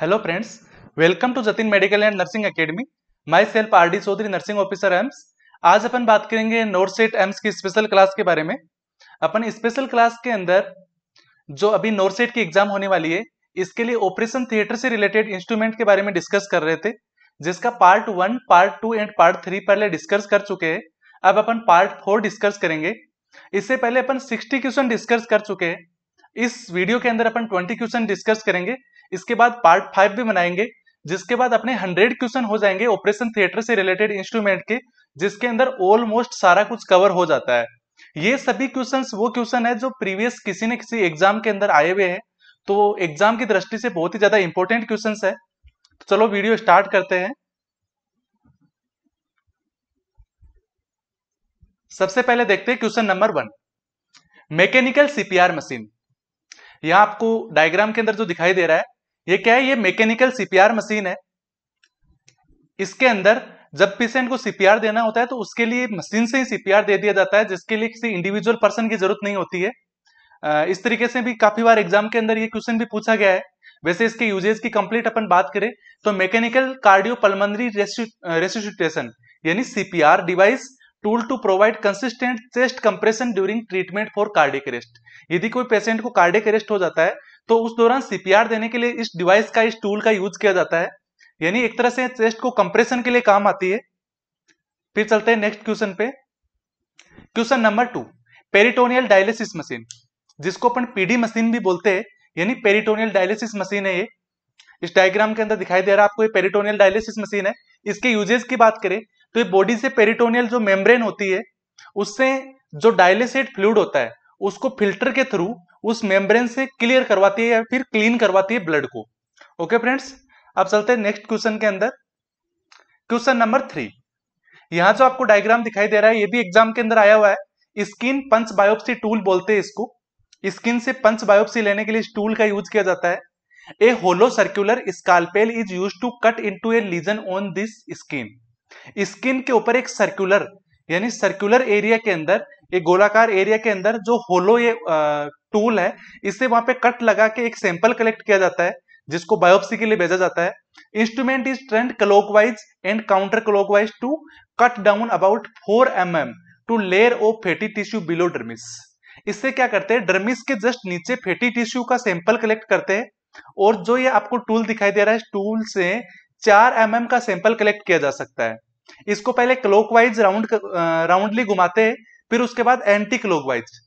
Hello friends welcome to Jatin medical and nursing academy myself R D Chaudhary nursing officer AIIMS आज अपन बात करेंगे NORCET AIIMS की special class के बारे में अपन स्पेशल क्लास के अंदर जो अभी नोट सेट की एग्जाम होने वाली है इसके लिए ऑपरेशन थिएटर से रिलेटेड इंस्ट्रूमेंट के बारे में डिस्कस कर रहे थे जिसका part one part two and part three पहले डिस्कस कर चुके हैं अब अपन पार्ट फोर डिस्कस करेंगे इससे पहले अपन सिक्सटी क्वेश्चन डिस्कस कर चुके हैं इस वीडियो के अंदर अपन ट्वेंटी क्वेश्चन डिस्कस करेंगे इसके बाद पार्ट फाइव भी बनाएंगे जिसके बाद अपने हंड्रेड क्वेश्चन हो जाएंगे ऑपरेशन थिएटर से रिलेटेड इंस्ट्रूमेंट के जिसके अंदर ऑलमोस्ट सारा कुछ कवर हो जाता है ये सभी क्वेश्चन वो क्वेश्चन है जो प्रीवियस किसी न किसी एग्जाम के अंदर आए हुए हैं तो एग्जाम की दृष्टि से बहुत ही ज्यादा इंपॉर्टेंट क्वेश्चन है तो चलो वीडियो स्टार्ट करते हैं सबसे पहले देखते हैं question number one mechanical CPR machine यहां आपको डायग्राम के अंदर जो दिखाई दे रहा है ये क्या है ये मैकेनिकल सीपीआर मशीन है इसके अंदर जब पेशेंट को सीपीआर देना होता है तो उसके लिए मशीन से ही सीपीआर दे दिया जाता है जिसके लिए किसी इंडिविजुअल पर्सन की जरूरत नहीं होती है इस तरीके से भी काफी बार एग्जाम के अंदर ये क्वेश्चन भी पूछा गया है वैसे इसके यूजेज की कंप्लीट अपन बात करें तो मैकेनिकल कार्डियो पलमंदरी रेसिटेशन यानी CPR device tool to provide consistent chest compression during treatment for cardiac arrest यदि कोई पेशेंट को कार्डिक अरेस्ट हो जाता है तो उस दौरान सीपीआर देने के लिए इस डिवाइस का इस टूल का यूज किया जाता है यानी एक तरह से चेस्ट को कंप्रेशन के लिए काम आती है फिर चलते हैं नेक्स्ट क्वेश्चन पे question number two peritoneal dialysis machine जिसको अपन पीडी मशीन भी बोलते हैं यानी पेरिटोनियल डायलिसिस मशीन है ये इस डायग्राम के अंदर दिखाई दे रहा है आपको ये पेरिटोनियल डायलिसिस मशीन है इसके यूजेस की बात करें तो ये बॉडी से पेरिटोनियल जो मेम्ब्रेन होती है उससे जो डायलिसेट फ्लूड होता है उसको फिल्टर के थ्रू उस मेम्ब्रेन से क्लियर करवाती है या फिर क्लीन करवाती है ब्लड को ओके फ्रेंड्स अब चलते हैं नेक्स्ट क्वेश्चन के अंदर क्वेश्चन नंबर थ्री यहां जो आपको डायग्राम दिखाई दे रहा है ये भी एग्जाम के अंदर आया हुआ है स्किन पंच बायोप्सी टूल बोलते हैं इसको स्किन से पंच बायोप्सी लेने के लिए इस टूल का यूज किया जाता है a hollow circular scalpel is use to cut into a lesion on this skin skin के ऊपर एक सर्क्यूलर यानी सर्क्यूलर एरिया के अंदर एक गोलाकार एरिया के अंदर जो होलो ये टूल है इससे वहां पे कट लगा के एक सैंपल कलेक्ट किया जाता है जिसको बायोप्सी के लिए भेजा जाता है instrument is turned clockwise and counter clockwise to cut down about four m m to layer of fatty tissue below dermis इससे क्या करते हैं डर्मिस के जस्ट नीचे फेटी टिश्यू का सैंपल कलेक्ट करते हैं और जो ये आपको टूल दिखाई दे रहा है टूल से चार एम mm का सैंपल कलेक्ट किया जा सकता है इसको पहले क्लोकवाइज राउंड राउंडली घुमाते हैं फिर उसके बाद एंटी क्लोकवाइज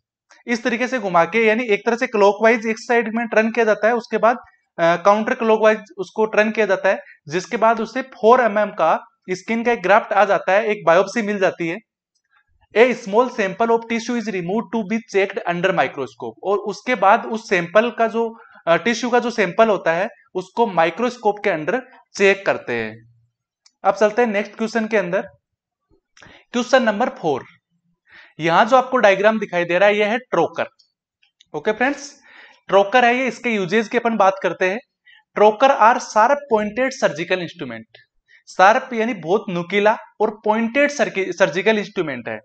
इस तरीके से घुमा के यानी एक तरह से क्लॉकवाइज एक साइड में टर्न किया जाता है उसके बाद काउंटर क्लॉकवाइज उसको टर्न किया जाता है जिसके बाद उससे फोर एम mm का स्किन का एक ग्राफ्ट आ जाता है एक बायोप्सी मिल जाती है a small sample of tissue is remove to be checked under microscope और उसके बाद उस सैंपल का जो टिश्यू का जो सैंपल होता है उसको माइक्रोस्कोप के अंडर चेक करते हैं अब चलते हैं नेक्स्ट क्वेश्चन के अंदर क्वेश्चन नंबर फोर यहां जो आपको डायग्राम दिखाई दे रहा है यह है ट्रोकर ओके फ्रेंड्स ट्रोकर है ये इसके यूजेज की अपन बात करते हैं trocar are sharp pointed surgical instrument sharp यानी बहुत नुकीला और पॉइंटेड सर्जिकल इंस्ट्रूमेंट है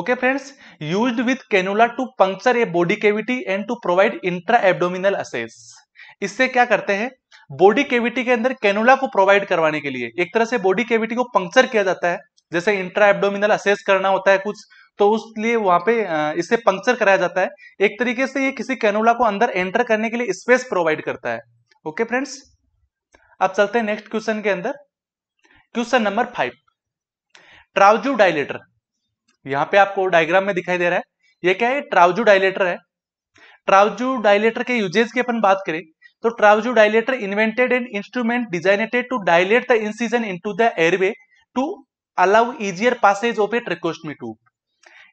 okay friends used with cannula to puncture a body cavity and to provide intra abdominal access इससे क्या करते हैं बॉडी केविटी के अंदर कैनुला को प्रोवाइड करवाने के लिए एक तरह से बॉडी केविटी को पंक्चर किया जाता है जैसे इंट्रा एब्डोमिनल असेस करना होता है कुछ तो लिए वहां पे इसे पंक्चर कराया जाता है एक तरीके से ये किसी कैनोला को अंदर एंटर करने के लिए स्पेस प्रोवाइड करता है ओके फ्रेंड्स अब चलते हैं नेक्स्ट क्वेश्चन के अंदर question number five Trousseau dilator यहां पे आपको डायग्राम में दिखाई दे रहा है ये क्या है ट्राउजू डायलेटर है ट्राउजू डायलेटर के यूजेज की अपन बात करें तो Trousseau dilator invented and instrument designated to dilate the incision into the airway to allow easier passage of a tracheostomy tube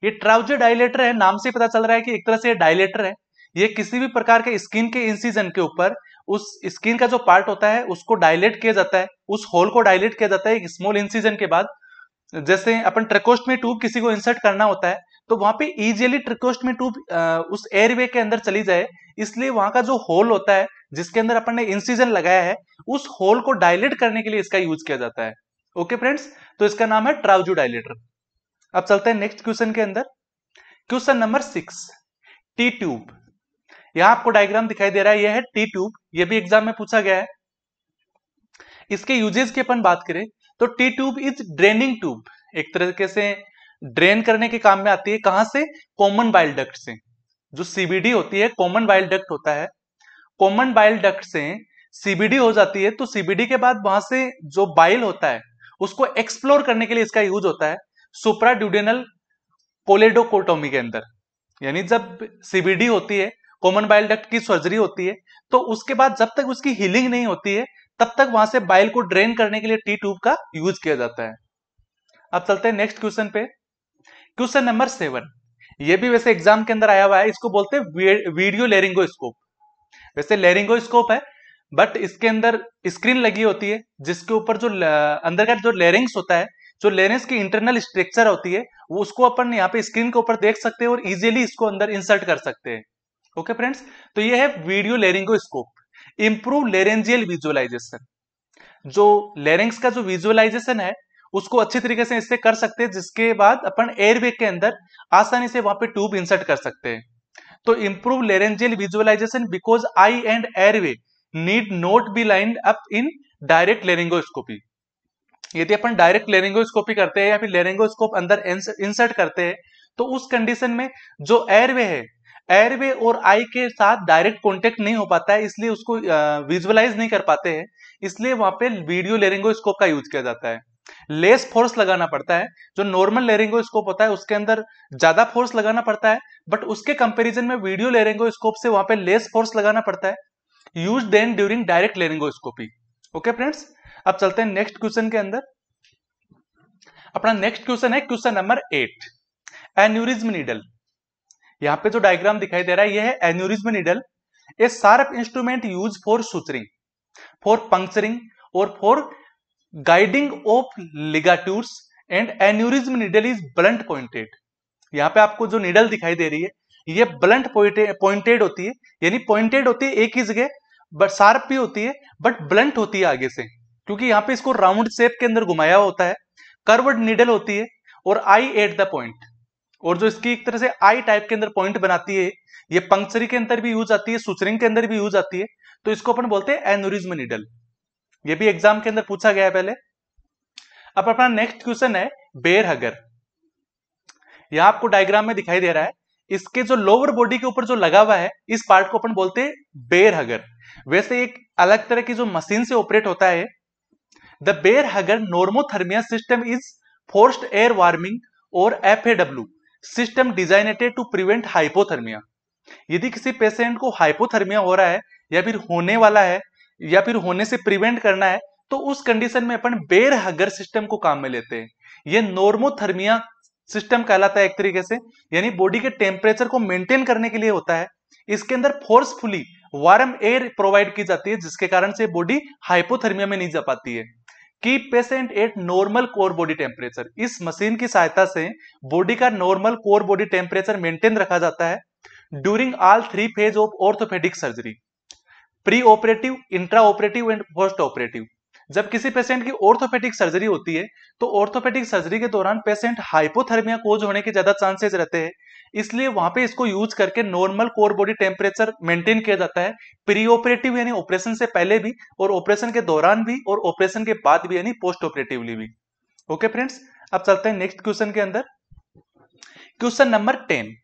ये ट्राउजर डायलेटर है नाम से पता चल रहा है कि एक तरह से डायलेटर है ये किसी भी प्रकार के स्किन के इंसीजन के ऊपर उस स्किन का जो पार्ट होता है उसको डायलेट किया जाता है उस होल को डायलेट किया जाता है एक स्मॉल इंसीजन के बाद जैसे अपन ट्रेकोस्ट में ट्यूब किसी को इंसर्ट करना होता है तो वहां पे इजीली ट्रिकोस्ट में ट्यूब उस एयरवे के अंदर चली जाए इसलिए वहां का जो होल होता है जिसके अंदर अपन ने इंसीजन लगाया है उस होल को डायलेट करने के लिए इसका यूज किया जाता है ओके फ्रेंड्स तो इसका नाम है ट्राउजू डायलेटर अब चलते हैं नेक्स्ट क्वेश्चन के अंदर question number six T tube यहां आपको डायग्राम दिखाई दे रहा है यह है टी ट्यूब यह भी एग्जाम में पूछा गया है इसके यूजेज की अपन बात करें तो T tube is draining tube एक तरीके से ड्रेन करने के काम में आती है कहां से कॉमन बाइल डक्ट से जो सीबीडी होती है कॉमन बाइल डक्ट होता है कॉमन बाइल डक्ट से सीबीडी हो जाती है तो सीबीडी के बाद वहां से जो बाइल होता है उसको एक्सप्लोर करने के लिए इसका यूज होता है सुप्राड्यूडेनल पोलेडोकोटोमी के अंदर यानी जब सीबीडी होती है कॉमन बाइल डक्ट की सर्जरी होती है तो उसके बाद जब तक उसकी हीलिंग नहीं होती है तब तक वहां से बाइल को ड्रेन करने के लिए टी ट्यूब का यूज किया जाता है अब चलते हैं नेक्स्ट क्वेश्चन पे क्वेश्चन नंबर सेवन ये भी वैसे एग्जाम के अंदर आया हुआ है इसको बोलते हैं वीडियो लेरिंगोस्कोप वैसे लेरिंगोस्कोप है बट इसके अंदर स्क्रीन लगी होती है जिसके ऊपर जो अंदर का जो लेरिंग्स होता है जो लेंस की इंटरनल स्ट्रक्चर होती है वो उसको अपन यहाँ पे स्क्रीन के ऊपर देख सकते हैं और इजिली इसको अंदर इंसर्ट कर सकते हैं ओके फ्रेंड्स तो ये है video laryngoscope improve laryngeal visualization जो लेरिंग्स का जो विजुअलाइजेशन है उसको अच्छी तरीके से इससे कर सकते हैं जिसके बाद अपन एयरवे के अंदर आसानी से वहां पे ट्यूब इंसर्ट कर सकते हैं तो improve laryngeal visualization because eye and airway need not be line up in direct laryngoscopy यदि अपन डायरेक्ट लेरेंगोस्कोपी करते हैं या फिर लेरेंगोस्कोप अंदर इंसर्ट करते हैं तो उस कंडीशन में जो एयरवे है एयरवे और आई के साथ डायरेक्ट कॉन्टेक्ट नहीं हो पाता है इसलिए उसको विजुअलाइज नहीं कर पाते हैं इसलिए वहां पे वीडियो लेरेंगोस्कोप का यूज किया जाता है लेस फोर्स लगाना पड़ता है जो नॉर्मल लेरेंगोस्कोप होता है उसके अंदर ज्यादा फोर्स लगाना पड़ता है बट उसके कंपेरिजन में वीडियो लेरेंगोस्कोप से वहां पर लेस फोर्स लगाना पड़ता है use then during direct laryngoscopy okay friends अब चलते हैं नेक्स्ट क्वेश्चन के अंदर अपना नेक्स्ट क्वेश्चन है question number eight aneurysm needle यहां पे जो डायग्राम दिखाई दे रहा है यह है aneurysm needle a sharp instrument use for suturing for puncturing और for guiding of ligatures and aneurysm needle is blunt pointed यहां पे आपको जो नीडल दिखाई दे रही है ये ब्लंट पॉइंटेड होती है यानी पॉइंटेड होती है एक ही जगह बट शार्प भी होती है बट ब्लंट होती है आगे से क्योंकि यहां पे इसको राउंड शेप के अंदर घुमाया होता है कर्वड निडल होती है और आई एट द पॉइंट और जो इसकी एक तरह से आई टाइप के अंदर पॉइंट बनाती है ये पंक्चरी के अंदर भी यूज आती है सुचरिंग के अंदर भी यूज आती है तो इसको अपन बोलते हैं एनोरिज्म निडल ये भी एग्जाम के अंदर पूछा गया है पहले अब अपना नेक्स्ट क्वेश्चन है बेर हगर यह आपको डायग्राम में दिखाई दे रहा है इसके जो लोअर बॉडी के ऊपर जो लगा हुआ है इस पार्ट को अपन बोलते हैं बेर हगर वैसे एक अलग तरह की जो मशीन से ऑपरेट होता है the Bair hager normothermia system is forced air warming और FAW system designated to prevent hypothermia यदि किसी पेशेंट को हाइपोथर्मिया हो रहा है या फिर होने वाला है या फिर होने से प्रिवेंट करना है तो उस कंडीशन में अपन बेर हगर सिस्टम को काम में लेते हैं ये नॉर्मोथर्मिया सिस्टम कहलाता है एक तरीके से यानी बॉडी के टेम्परेचर को मेंटेन करने के लिए होता है इसके अंदर फोर्सफुली वार्म एयर प्रोवाइड की जाती है जिसके कारण से बॉडी हाइपोथर्मिया में नहीं जा पाती है keep patient at normal core body temperature इस मशीन की सहायता से बॉडी का normal core body temperature maintain रखा जाता है during all three phase of orthopaedic surgery pre operative intra operative and post operative जब किसी पेशेंट की ऑर्थोपेडिक सर्जरी होती है तो ऑर्थोपेडिक सर्जरी के दौरान पेशेंट हाइपोथर्मिया कोज होने के ज्यादा चांसेस रहते हैं इसलिए वहां पे इसको यूज करके normal core body temperature maintain किया जाता है प्री ऑपरेटिव यानी ऑपरेशन से पहले भी और ऑपरेशन के दौरान भी और ऑपरेशन के बाद भी यानी पोस्ट ऑपरेटिवली भी ओके फ्रेंड्स अब चलते हैं नेक्स्ट क्वेश्चन के अंदर क्वेश्चन नंबर टेन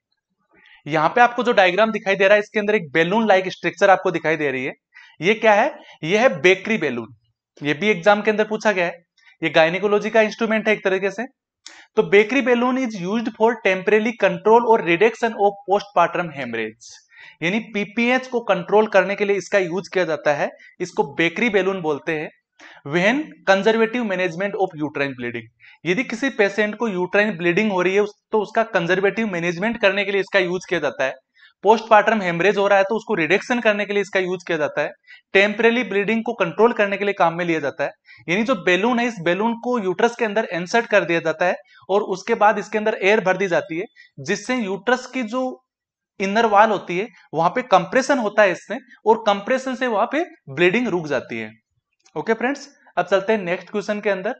यहाँ पे आपको जो डायग्राम दिखाई दे रहा है इसके अंदर एक बेलून लाइक स्ट्रक्चर आपको दिखाई दे रही है ये क्या है ये है बेकरी बेलून ये भी एग्जाम के अंदर पूछा गया है ये गायनिकोलॉजी का इंस्ट्रूमेंट है एक तरीके से तो Bakri balloon is used for temporary control और रिडक्शन ऑफ पोस्टपार्टम हेमरेज यानी पीपीएच को कंट्रोल करने के लिए इसका यूज किया जाता है इसको बेकरी बेलून बोलते हैं when conservative management of uterine bleeding यदि किसी पेशेंट को यूट्राइन ब्लीडिंग हो रही है तो उसका कंजर्वेटिव मैनेजमेंट करने के लिए इसका यूज किया जाता है पोस्टमार्टम हेमरेज हो रहा है तो उसको रिडक्शन करने के लिए इसका यूज किया जाता है टेम्परेली ब्लीडिंग को कंट्रोल करने के लिए काम में लिया जाता है यानी जो बेलून है इस बेलून को यूट्रस के अंदर इंसर्ट कर दिया जाता है और उसके बाद इसके अंदर एयर भर दी जाती है जिससे यूट्रस की जो इनर वाल होती है वहां पे कंप्रेशन होता है इससे और कंप्रेशन से वहां पे ब्लीडिंग रुक जाती है ओके फ्रेंड्स अब चलते हैं नेक्स्ट क्वेश्चन के अंदर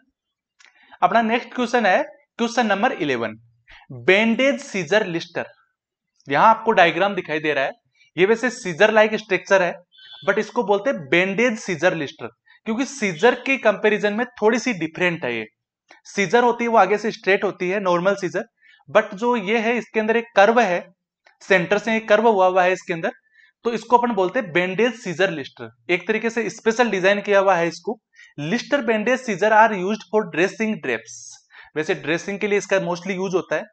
अपना नेक्स्ट क्वेश्चन है question number eleven bandage scissor Lister यहां आपको डायग्राम दिखाई दे रहा है ये वैसे सीजर लाइक स्ट्रक्चर है बट इसको बोलते हैं बेंडेज सीजर लिस्टर क्योंकि सीजर के कंपैरिजन में थोड़ी सी डिफरेंट है ये सीजर होती है वो आगे से स्ट्रेट होती है नॉर्मल सीजर बट जो ये है इसके अंदर एक कर्व है सेंटर से एक कर्व हुआ हुआ है इसके अंदर तो इसको अपन बोलते हैं बेंडेज सीजर लिस्टर एक तरीके से स्पेशल डिजाइन किया हुआ है इसको Lister bandage scissor are use for dressing drapes वैसे ड्रेसिंग के लिए इसका मोस्टली यूज होता है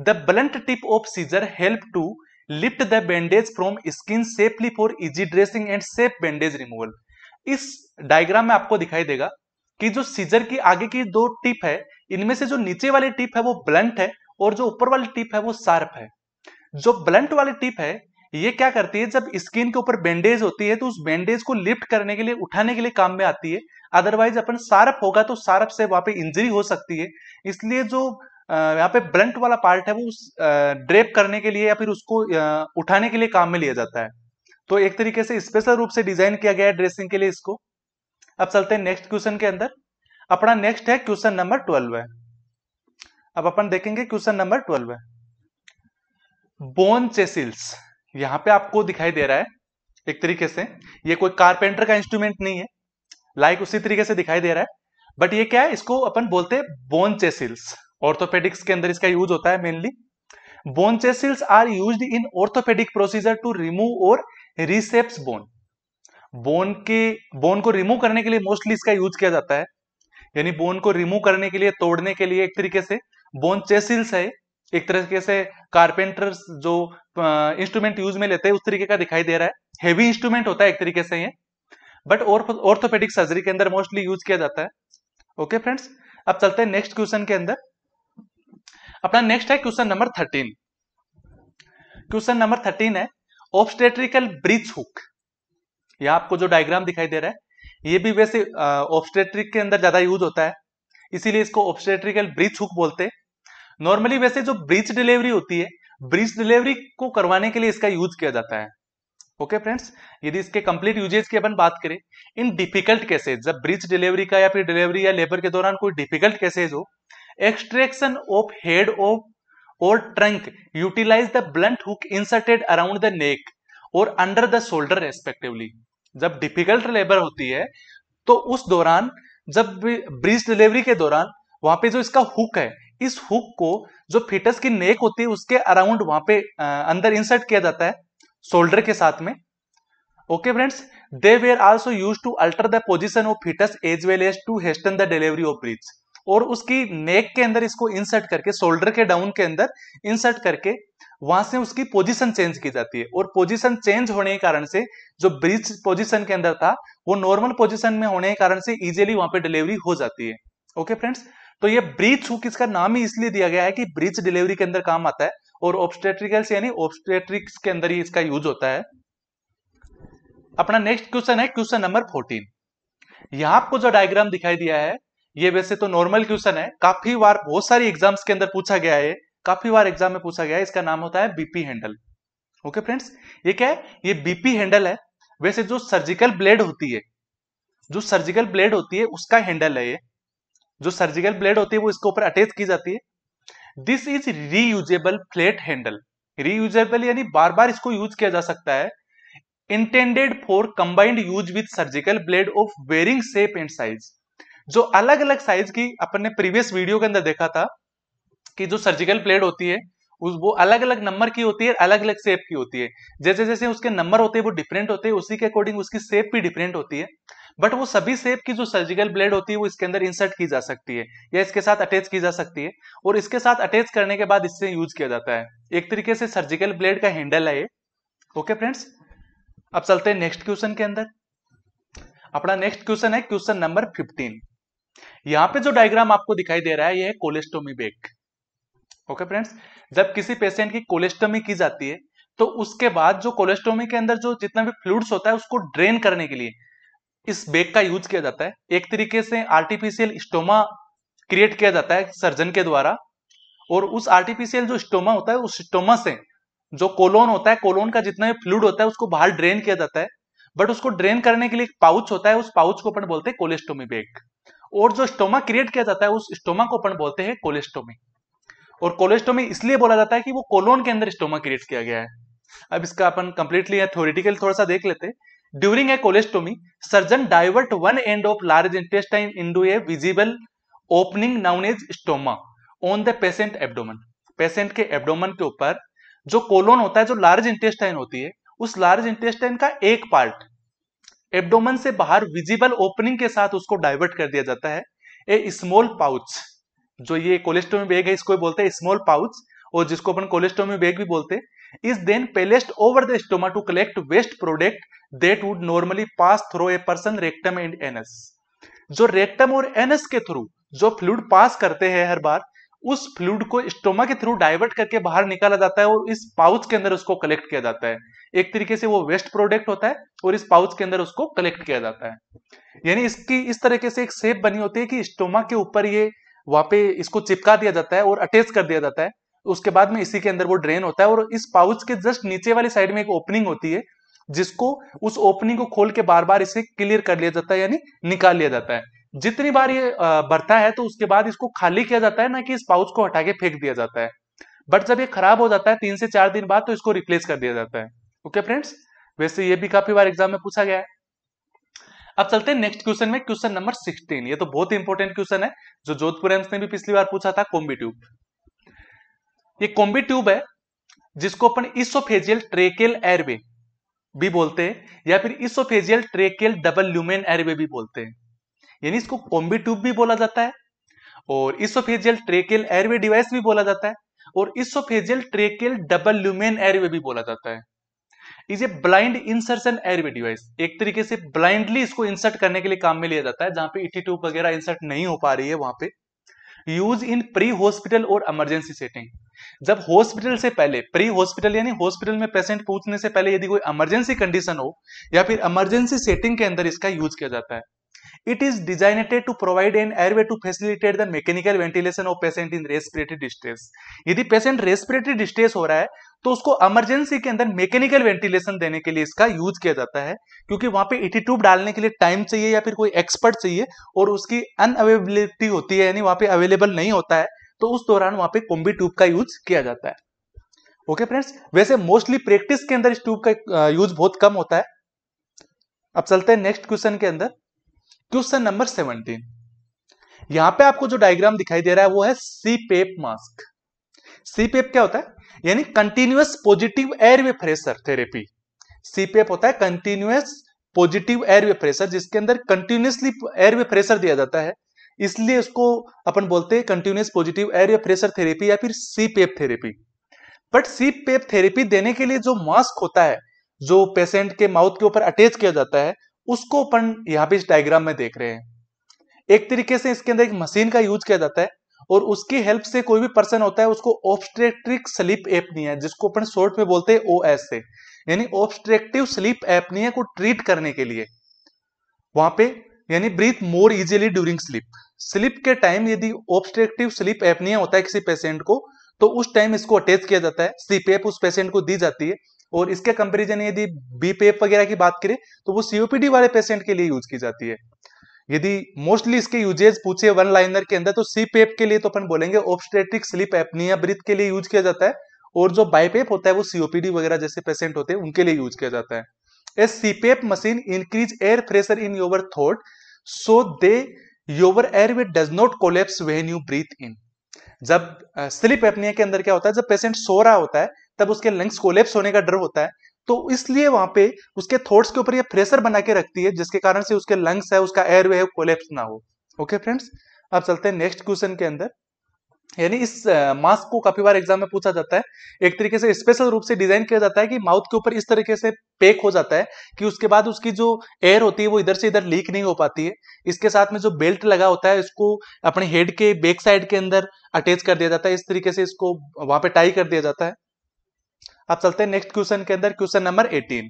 the blunt tip of scissor help to lift the bandage from skin safely for easy dressing and safe bandage removal इस diagram में आपको दिखाई देगा कि जो सीजर की आगे की दो टिप है इनमें से जो नीचे वाली टिप है वो ब्लंट है और जो ऊपर वाली टिप है वो शार्प है जो ब्लंट वाली टिप है ये क्या करती है जब स्किन के ऊपर बैंडेज होती है तो उस बैंडेज को लिफ्ट करने के लिए उठाने के लिए काम में आती है अदरवाइज अपन सार्प होगा तो सार्प से वहां पे इंजरी हो सकती है इसलिए जो यहाँ पे ब्लंट वाला पार्ट है वो उस ड्रेप करने के लिए या फिर उसको उठाने के लिए काम में लिया जाता है तो एक तरीके से स्पेशल रूप से डिजाइन किया गया है ड्रेसिंग के लिए इसको अब चलते हैं नेक्स्ट क्वेश्चन के अंदर अपना नेक्स्ट है क्वेश्चन नंबर ट्वेल्व है अब अपन देखेंगे क्वेश्चन नंबर ट्वेल्व है बोन चेसिल्स यहाँ पे आपको दिखाई दे रहा है एक तरीके से ये कोई कारपेंटर का इंस्ट्रूमेंट नहीं है लाइक उसी तरीके से दिखाई दे रहा है बट ये क्या है इसको अपन बोलते हैं बोन चेसिल्स ऑर्थोपेडिक्स के अंदर इसका यूज होता है mainly bone chisels are use in orthopaedic procedure to remove और रिसेप्स बोन बोन के बोन को रिमूव करने के लिए मोस्टली इसका यूज किया जाता है यानी बोन को रिमूव करने के लिए तोड़ने के लिए एक तरीके से बोन चेसिल्स है एक तरीके से कारपेंटर्स जो इंस्ट्रूमेंट यूज में लेते हैं उस तरीके का दिखाई दे रहा है हेवी इंस्ट्रूमेंट होता है एक तरीके से ये बट ऑर्थोपेडिक सर्जरी के अंदर मोस्टली यूज किया जाता है ओके okay, फ्रेंड्स अब चलते हैं नेक्स्ट क्वेश्चन के अंदर अपना नेक्स्ट है question number thirteen question number thirteen है ऑप्स्टेट्रिकल ब्रिज हुक ये आपको जो डायग्राम दिखाई दे रहा है ये भी वैसे ऑप्स्टेट्रिक के अंदर ज्यादा यूज होता है इसीलिए इसको ऑप्स्टेट्रिकल ब्रिज हुक बोलते हैं नॉर्मली वैसे जो ब्रिज डिलीवरी होती है ब्रिज डिलीवरी को करवाने के लिए इसका यूज किया जाता है ओके फ्रेंड्स यदि इसके कंप्लीट यूजेज की अपन बात करें इन डिफिकल्ट केसेज जब ब्रिज डिलीवरी का या फिर डिलीवरी या लेबर के दौरान कोई डिफिकल्ट केसेज हो एक्सट्रेक्शन ऑफ हेड ऑफ और trunk utilize the blunt hook inserted around the neck और अंडर द शोल्डर रेस्पेक्टिवली जब डिफिकल्ट लेबर होती है तो उस दौरान जब ब्रिज डिलीवरी के दौरान वहां पे जो इसका हुक है इस हुक को जो फिटस की नेक होती है उसके अराउंड वहां पे अंदर इंसर्ट किया जाता है शोल्डर के साथ में okay friends they were also use to alter the position of foetus as well as to hasten the delivery of breech और उसकी नेक के अंदर इसको इंसर्ट करके शोल्डर के डाउन के अंदर इंसर्ट करके वहां से उसकी पोजीशन चेंज की जाती है और पोजीशन चेंज होने के कारण से जो ब्रिज पोजीशन के अंदर था वो नॉर्मल पोजीशन में होने के कारण से इजिली वहां पे डिलीवरी हो जाती है ओके फ्रेंड्स तो ये ब्रिज हुक इसका नाम ही इसलिए दिया गया है कि ब्रिज डिलीवरी के अंदर काम आता है और ऑब्स्टेट्रिकल्स यानी ऑब्स्टेट्रिक्स के अंदर ही इसका यूज होता है अपना नेक्स्ट क्वेश्चन है क्वेश्चन नंबर फोर्टीन यहां आपको जो डायग्राम दिखाई दिया है ये वैसे तो नॉर्मल क्वेश्चन है काफी बार बहुत सारी एग्जाम्स के अंदर पूछा गया है काफी बार एग्जाम में पूछा गया है इसका नाम होता है बीपी हैंडल ओके फ्रेंड्स ये क्या है ये बीपी हैंडल है वैसे जो सर्जिकल ब्लेड होती है जो सर्जिकल ब्लेड होती है उसका हैंडल है ये जो सर्जिकल ब्लेड होती है वो इसके ऊपर अटैच की जाती है this is reusable flat handle reusable यानी बार बार इसको यूज किया जा सकता है intended for combined use with surgical blade of varying shape and size जो अलग अलग साइज की अपन ने प्रीवियस वीडियो के अंदर देखा था कि जो सर्जिकल प्लेट होती है उस वो अलग अलग नंबर की होती है अलग अलग शेप की होती है जैसे जैसे उसके नंबर होते हैं वो डिफरेंट होते हैं उसी के अकॉर्डिंग उसकी शेप भी डिफरेंट होती है बट वो सभी शेप की जो सर्जिकल ब्लेड होती है वो इसके अंदर इंसर्ट की जा सकती है या इसके साथ अटैच की जा सकती है और इसके साथ अटैच करने के बाद इससे यूज किया जाता है एक तरीके से सर्जिकल ब्लेड का हैंडल है ये ओके फ्रेंड्स अब चलते हैं नेक्स्ट क्वेश्चन के अंदर अपना नेक्स्ट क्वेश्चन है क्वेश्चन नंबर फिफ्टीन यहां पे जो डायग्राम आपको दिखाई दे रहा है ये है कोलेस्टोमी बेग ओके फ्रेंड्स जब किसी पेशेंट की कोलेस्टोमी की जाती है तो उसके बाद जो कोलेस्टोमी के अंदर जो जितना भी फ्लूड्स होता है उसको ड्रेन करने के लिए इस बेग का यूज किया जाता है एक तरीके से आर्टिफिशियल स्टोमा क्रिएट किया जाता है सर्जन के द्वारा और उस आर्टिफिशियल जो स्टोमा होता है उस स्टोमा से जो कोलोन होता है कोलोन का जितना भी फ्लूड होता है उसको बाहर ड्रेन किया जाता है बट उसको ड्रेन करने के लिए एक पाउच होता है उस पाउच को अपन बोलते हैं कोलेस्टोमी बेग और जो स्टोमा क्रिएट किया जाता है उस स्टोमा को अपन बोलते हैं कोलेस्टोमी और कोलेस्टोमी इसलिए बोला जाता है कि वो कोलोन के अंदर स्टोमा क्रिएट किया गया है अब इसका अपन कंप्लीटली या थ्योरिटिकल थोड़ा सा देख लेते during a colostomy surgeon divert one end of large intestine into a visible opening known is stoma on the patient abdomen patient के एबडोमन के ऊपर जो कोलोन होता है जो लार्ज इंटेस्टाइन होती है उस लार्ज इंटेस्टाइन का एक पार्ट एब्डोमन से बाहर विजिबल ओपनिंग के साथ उसको डाइवर्ट कर दिया जाता है ए स्मॉल पाउच जो ये कोलेस्ट्रोमी बैग है इसको बोलते हैं स्मॉल पाउच और जिसको अपन कोलेस्ट्रोमी बैग भी बोलते हैं is then placed over the stoma to collect waste product that would normally pass through a person rectum and anus जो रेक्टम और एनस के थ्रू जो फ्लूड पास करते हैं हर बार उस फ्लूड को स्टोमा के थ्रू डाइवर्ट करके बाहर निकाला जाता है और इस पाउच के अंदर उसको कलेक्ट किया जाता है एक तरीके से वो वेस्ट प्रोडक्ट होता है और इस पाउच के अंदर उसको कलेक्ट किया जाता है यानी इसकी इस तरीके से एक शेप बनी होती है कि स्टोमा के ऊपर ये वहां पे इसको चिपका दिया जाता है और अटैच कर दिया जाता है उसके बाद में इसी के अंदर वो ड्रेन होता है और इस पाउच के जस्ट नीचे वाली साइड में एक ओपनिंग होती है जिसको उस ओपनिंग को खोल के बार बार इसे क्लियर कर लिया जाता है यानी निकाल लिया जाता है जितनी बार ये बढ़ता है तो उसके बाद इसको खाली किया जाता है ना कि इस पाउच को हटा के फेंक दिया जाता है बट जब ये खराब हो जाता है तीन से चार दिन बाद तो इसको रिप्लेस कर दिया जाता है ओके okay, फ्रेंड्स वैसे ये भी काफी बार एग्जाम में पूछा गया है अब चलते हैं नेक्स्ट क्वेश्चन में क्वेश्चन नंबर सिक्सटीन ये तो बहुत इंपॉर्टेंट क्वेश्चन है जो जोधपुर एम्स ने भी पिछली बार पूछा था कोम्बी ट्यूब ये कोम्बी ट्यूब है जिसको अपन इसोफेजियल ट्रेकेल एयरवे भी बोलते हैं या फिर oesophageal tracheal double lumen airway भी बोलते हैं यानी इसको कॉम्बी ट्यूब भी बोला जाता है और इसोफेजियल ट्रेकेल एयरवे डिवाइस भी बोला जाता है और oesophageal tracheal double lumen airway भी बोला जाता है इसे ब्लाइंड इंसर्शन एयरवे डिवाइस एक तरीके से ब्लाइंडली इसको इंसर्ट करने के लिए काम में लिया जाता है जहां पे इटी e ट्यूब वगैरह इंसर्ट नहीं हो पा रही है वहां पे यूज इन प्री हॉस्पिटल और इमरजेंसी सेटिंग जब हॉस्पिटल से पहले प्री हॉस्पिटल यानी हॉस्पिटल में पेशेंट पहुंचने से पहले यदि कोई इमरजेंसी कंडीशन हो या फिर इमरजेंसी सेटिंग के अंदर इसका यूज किया जाता है It is designed to provide an airway to facilitate the mechanical ventilation of patient in respiratory distress. यदि पेशेंट रेस्पिरेटरी डिस्ट्रेस हो रहा है तो उसको इमरजेंसी के अंदर मैकेनिकल वेंटिलेशन देने के लिए इसका यूज किया जाता है क्योंकि वहां पे इटी ट्यूब डालने के लिए टाइम चाहिए या फिर कोई एक्सपर्ट चाहिए और उसकी अनअवेबिलिटी होती है यानी वहां पे अवेलेबल नहीं होता है तो उस दौरान वहां पे कॉम्बी ट्यूब का यूज किया जाता है ओके okay, फ्रेंड्स वैसे मोस्टली प्रैक्टिस के अंदर इस ट्यूब का यूज बहुत कम होता है अब चलते हैं नेक्स्ट क्वेश्चन के अंदर क्वेश्चन नंबर सेवनटीन यहां पे आपको जो डायग्राम दिखाई दे रहा है वो है सी पेप मास्क सी पेप क्या होता है यानी continuous positive air way pressure therapy CPAP होता है continuous positive air way pressure जिसके अंदर कंटिन्यूसली एयर वे प्रेशर दिया जाता है इसलिए उसको अपन बोलते हैं continuous positive air way pressure therapy या फिर CPAP therapy but CPAP therapy देने के लिए जो मास्क होता है जो पेशेंट के माउथ के ऊपर अटैच किया जाता है उसको अपन यहाँ पे इस डायग्राम में देख रहे हैं एक तरीके से इसके अंदर एक मशीन का यूज किया जाता है और उसकी हेल्प से कोई भी पर्सन होता है उसको ऑब्स्ट्रेक्ट्रिक स्लीप एप नहीं है जिसको अपन शॉर्ट में बोलते हैं ओ एस से यानी ऑब्स्ट्रेक्टिव स्लीप है को ट्रीट करने के लिए वहां पे यानी breathe more easily during sleep sleep के टाइम यदि ऑब्स्ट्रेक्टिव स्लीप एपनिया होता है किसी पेशेंट को तो उस टाइम इसको अटैच किया जाता है एप उस पेशेंट को दी जाती है और इसके कंपेरिजन यदि बीपेप वगैरह की बात करें तो वो सीओपीडी वाले पेशेंट के लिए यूज की जाती है यदि मोस्टली इसके यूजेज पूछे वन लाइनर के अंदर तो सी पेप के लिए तो अपन बोलेंगे ऑप्स्टेट्रिक स्लिप एपनिया ब्रिथ के लिए यूज किया जाता है और जो बाइपेप होता है वो सीओपीडी वगैरह जैसे पेशेंट होते हैं उनके लिए यूज किया जाता है a CPAP machine increase air pressure in your throat so the your way does not collapse when you breathe in जब स्लिप एपनिया के अंदर क्या होता है जब पेशेंट सो रहा होता है तब उसके लंग्स कोलेप्स होने का डर होता है तो इसलिए वहां पे उसके थॉट्स के ऊपर ये प्रेशर बना के रखती है जिसके कारण से उसके लंग्स है उसका एयरवे है कोलेप्स ना हो ओके फ्रेंड्स अब चलते हैं नेक्स्ट क्वेश्चन के अंदर यानी इस मास्क को काफी बार एग्जाम में पूछा जाता है एक तरीके से स्पेशल रूप से डिजाइन किया जाता है कि माउथ के ऊपर इस तरीके से पैक हो जाता है कि उसके बाद उसकी जो एयर होती है वो इधर से इधर लीक नहीं हो पाती है इसके साथ में जो बेल्ट लगा होता है इसको अपने हेड के बैक साइड के अंदर अटैच कर दिया जाता है इस तरीके से इसको वहां पे टाई कर दिया जाता है अब चलते हैं नेक्स्ट क्वेश्चन के अंदर क्वेश्चन नंबर एटीन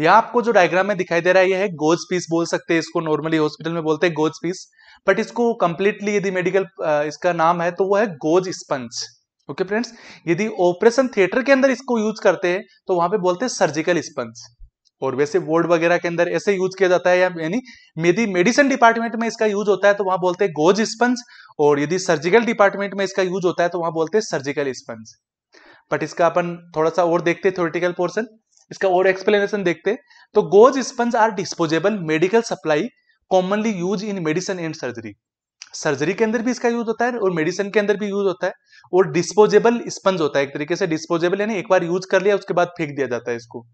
यह आपको जो डायग्राम में दिखाई दे रहा है यह है गोज पीस बोल सकते हैं इसको नॉर्मली हॉस्पिटल में बोलते हैं गोज पीस बट इसको कंप्लीटली यदि मेडिकल इसका नाम है तो वो है गोज स्पंज ओके फ्रेंड्स यदि ऑपरेशन थिएटर के अंदर इसको यूज करते हैं तो वहां पे बोलते हैं सर्जिकल स्पंज और वैसे वोर्ड वगैरह के अंदर ऐसे यूज किया जाता है या यानी यदि मेडिसिन डिपार्टमेंट में इसका यूज होता है तो वहां बोलते हैं गोज स्पंज और यदि सर्जिकल डिपार्टमेंट में इसका यूज होता है तो वहां बोलते हैं सर्जिकल स्पंज बट इसका अपन थोड़ा सा और देखते थोरिटिकल पोर्सन इसका और एक्सप्लेनेशन देखते तो gauze sponge are disposable medical supply commonly use in medicine and surgery surgery के अंदर भी इसका यूज होता है और मेडिसिन के अंदर भी यूज होता है और डिस्पोजेबल स्पंज होता है एक तरीके से डिस्पोजेबल यानी एक बार यूज कर लिया उसके बाद फेंक दिया जाता है इसको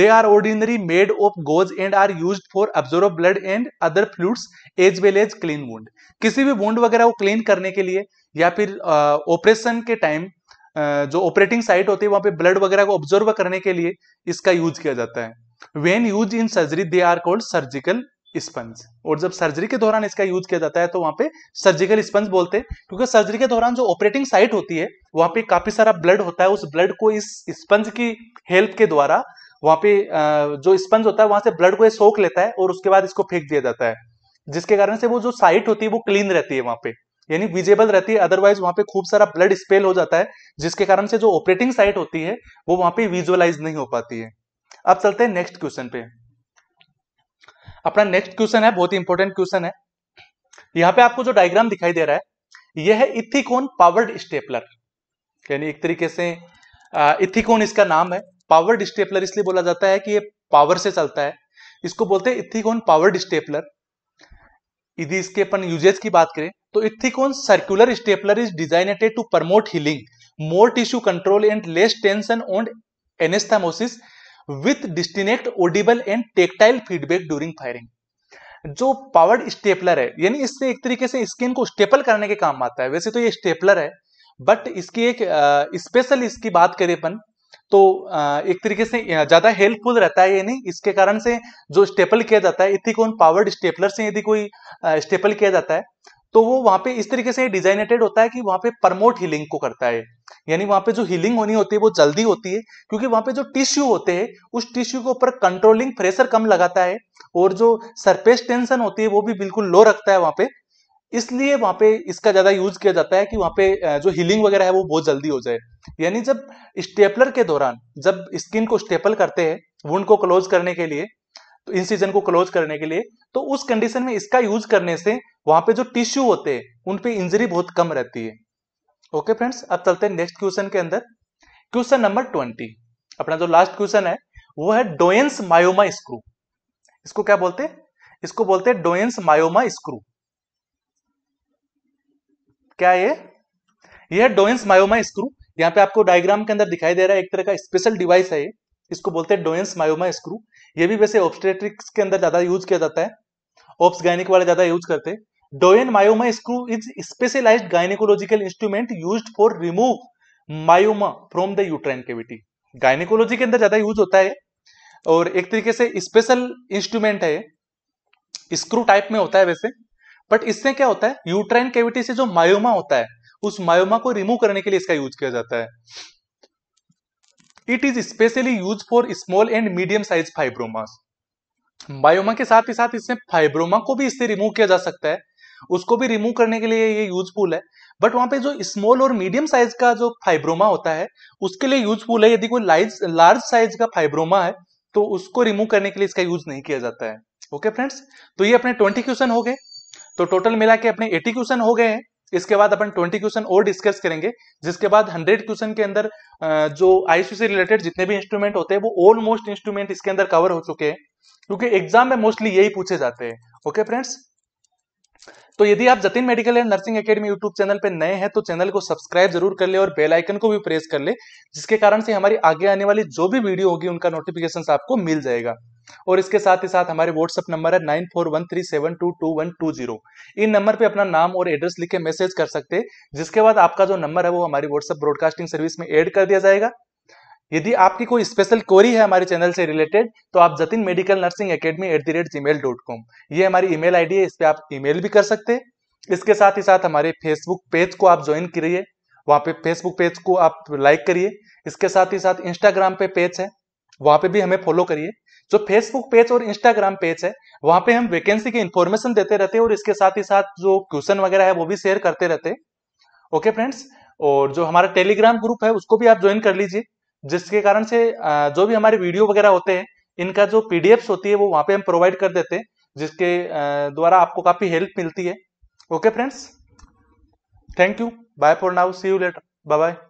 they are ordinary made of gauze and are use for absorb blood and other fluids as well as clean wound किसी भी वुंड वगैरह को क्लीन करने के लिए या फिर ऑपरेशन के टाइम जो ऑपरेटिंग साइट होती है वहां पे ब्लड वगैरह को ऑब्जर्व करने के लिए इसका यूज किया जाता है when use in surgery they are called surgical sponge और जब सर्जरी के दौरान इसका यूज किया जाता है तो वहां पे सर्जिकल स्पंज बोलते हैं क्योंकि सर्जरी के दौरान जो ऑपरेटिंग साइट होती है वहां पे काफी सारा ब्लड होता है उस ब्लड को इस स्पंज की हेल्प के द्वारा वहां पे जो स्पंज होता है वहां से ब्लड को सोख लेता है और उसके बाद इसको फेंक दिया जाता है जिसके कारण से वो जो साइट होती है वो क्लीन रहती है वहां पे यानी विजेबल रहती है अदरवाइज वहां पे खूब सारा ब्लड स्पेल हो जाता है जिसके कारण से जो ऑपरेटिंग साइट होती है वो वहां पे विजुअलाइज नहीं हो पाती है अब चलते हैं नेक्स्ट क्वेश्चन पे अपना नेक्स्ट क्वेश्चन है बहुत इंपॉर्टेंट क्वेश्चन है यहाँ पे आपको जो डायग्राम दिखाई दे रहा है यह है इथिकोन पावर्ड स्टेपलर यानी एक तरीके से इथिकोन इसका नाम है पावर्ड स्टेपलर इसलिए बोला जाता है कि ये पावर से चलता है इसको बोलते हैं इथिकोन पावर्ड स्टेपलर यदि इसके अपन यूजेज की बात करें तो Ethicon circular stapler is designated to promote healing more tissue control and less tension on anastomosis with distinct audible and tactile feedback during firing जो पावर्ड स्टेपलर है यानी इससे एक तरीके से स्किन को स्टेपल करने के काम आता है वैसे तो ये स्टेपलर है बट इसकी एक स्पेशल इसकी बात करें अपन तो एक तरीके से ज़्यादा हेल्पफुल रहता है ये नहीं इसके कारण से जो स्टेपल किया जाता है इथिकोन पावर्ड स्टेपलर से यदि कोई स्टेपल किया जाता है तो वो वहां पे इस तरीके से डिजाइनेटेड होता है कि वहां पे प्रमोट हीलिंग को करता है यानी वहां पे जो हीलिंग होनी होती है वो जल्दी होती है क्योंकि वहां पे जो टिश्यू होते हैं उस टिश्यू के ऊपर कंट्रोलिंग प्रेशर कम लगाता है और जो सरफेस टेंशन होती है वो भी बिल्कुल लो रखता है वहां पे इसलिए वहां पे इसका ज्यादा यूज किया जाता है कि वहां पे जो हीलिंग वगैरह है वो बहुत जल्दी हो जाए यानी जब स्टेपलर के दौरान जब स्किन को स्टेपल करते हैं वुंड को क्लोज करने के लिए तो इन सीजन को क्लोज करने के लिए तो उस कंडीशन में इसका यूज करने से वहां पे जो टिश्यू होते हैं उन पे इंजरी बहुत कम रहती है ओके फ्रेंड्स अब चलते हैं नेक्स्ट क्वेश्चन के अंदर क्वेश्चन नंबर ट्वेंटी अपना जो लास्ट क्वेश्चन है वो है डोयंस मायोमा स्क्रू इसको क्या बोलते हैं इसको बोलते हैं डोयंस मायोमा स्क्रू क्या ये यह डोयस मायोमा स्क्रू यहाँ पे आपको डायग्राम के अंदर दिखाई दे रहा है एक तरह का स्पेशल डिवाइस है ये इसको बोलते हैं डोयस मायोमा स्क्रू ये भी वैसे ऑप्स्टेट्रिक्स के अंदर ज्यादा यूज किया जाता है ऑप्स गायनिक वाले ज्यादा यूज करते हैं Doyen myoma screw is specialised gynaecological instrument used for remove myoma from the uterine cavity gynaecology के अंदर ज्यादा यूज होता है और एक तरीके से स्पेशल इंस्ट्रूमेंट है स्क्रू टाइप में होता है वैसे बट इससे क्या होता है यूट्राइन कैविटी से जो मायोमा होता है उस मायोमा को रिमूव करने के लिए इसका यूज किया जाता है it is specially use for small and medium size fibromas myoma के साथ ही साथ इसमें फाइब्रोमा को भी इससे रिमूव किया जा सकता है उसको भी रिमूव करने के लिए ये यूजफुल है बट वहां पे जो स्मॉल और मीडियम साइज का जो फाइब्रोमा होता है उसके लिए यूजफुल है यदि कोई लाइज लार्ज साइज का फाइब्रोमा है तो उसको रिमूव करने के लिए इसका यूज नहीं किया जाता है ओके okay, फ्रेंड्स तो ये अपने ट्वेंटी क्वेश्चन हो गए तो टोटल मिला के अपने एटी क्वेश्चन हो गए हैं इसके बाद अपन 20 क्वेश्चन और डिस्कस करेंगे जिसके बाद 100 क्वेश्चन के अंदर जो आईसीयू से रिलेटेड जितने भी इंस्ट्रूमेंट होते हैं वो ऑलमोस्ट इंस्ट्रूमेंट इसके अंदर कवर हो चुके हैं क्योंकि एग्जाम में मोस्टली यही पूछे जाते हैं ओके फ्रेंड्स तो यदि आप Jatin medical and nursing academy YouTube channel पर नए हैं तो चैनल को सब्सक्राइब जरूर कर ले और बेल आइकन को भी प्रेस कर ले जिसके कारण से हमारी आगे आने वाली जो भी वीडियो होगी उनका नोटिफिकेशन आपको मिल जाएगा और इसके साथ ही साथ हमारे व्हाट्सअप नंबर है nine four one three seven two two one two zero इन नंबर पे अपना नाम और एड्रेस लिख के मैसेज कर सकते हैं जिसके बाद आपका जो नंबर है वो हमारी व्हाट्सअप ब्रॉडकास्टिंग सर्विस में एड कर दिया जाएगा यदि आपकी कोई स्पेशल क्वेरी है हमारे चैनल से रिलेटेड तो आप Jatin medical nursing academy at the rate Gmail dot com ये हमारी ईमेल आईडी है इस पर आप ईमेल भी कर सकते हैं इसके साथ ही साथ हमारे फेसबुक पेज को आप ज्वाइन करिए वहाँ पे फेसबुक पेज को आप लाइक करिए इसके साथ ही साथ इंस्टाग्राम पे पेज है वहाँ पे भी हमें फॉलो करिए जो फेसबुक पेज और इंस्टाग्राम पेज है वहां पे हम वैकेंसी की इन्फॉर्मेशन देते रहते हैं और इसके साथ ही साथ जो क्वेश्चन वगैरह है वो भी शेयर करते रहते हैं ओके फ्रेंड्स और जो हमारा टेलीग्राम ग्रुप है उसको भी आप ज्वाइन कर लीजिए जिसके कारण से जो भी हमारे वीडियो वगैरह होते हैं इनका जो पीडीएफ होती है वो वहां पे हम प्रोवाइड कर देते हैं जिसके द्वारा आपको काफी हेल्प मिलती है okay friends thank you bye for now see you later bye bye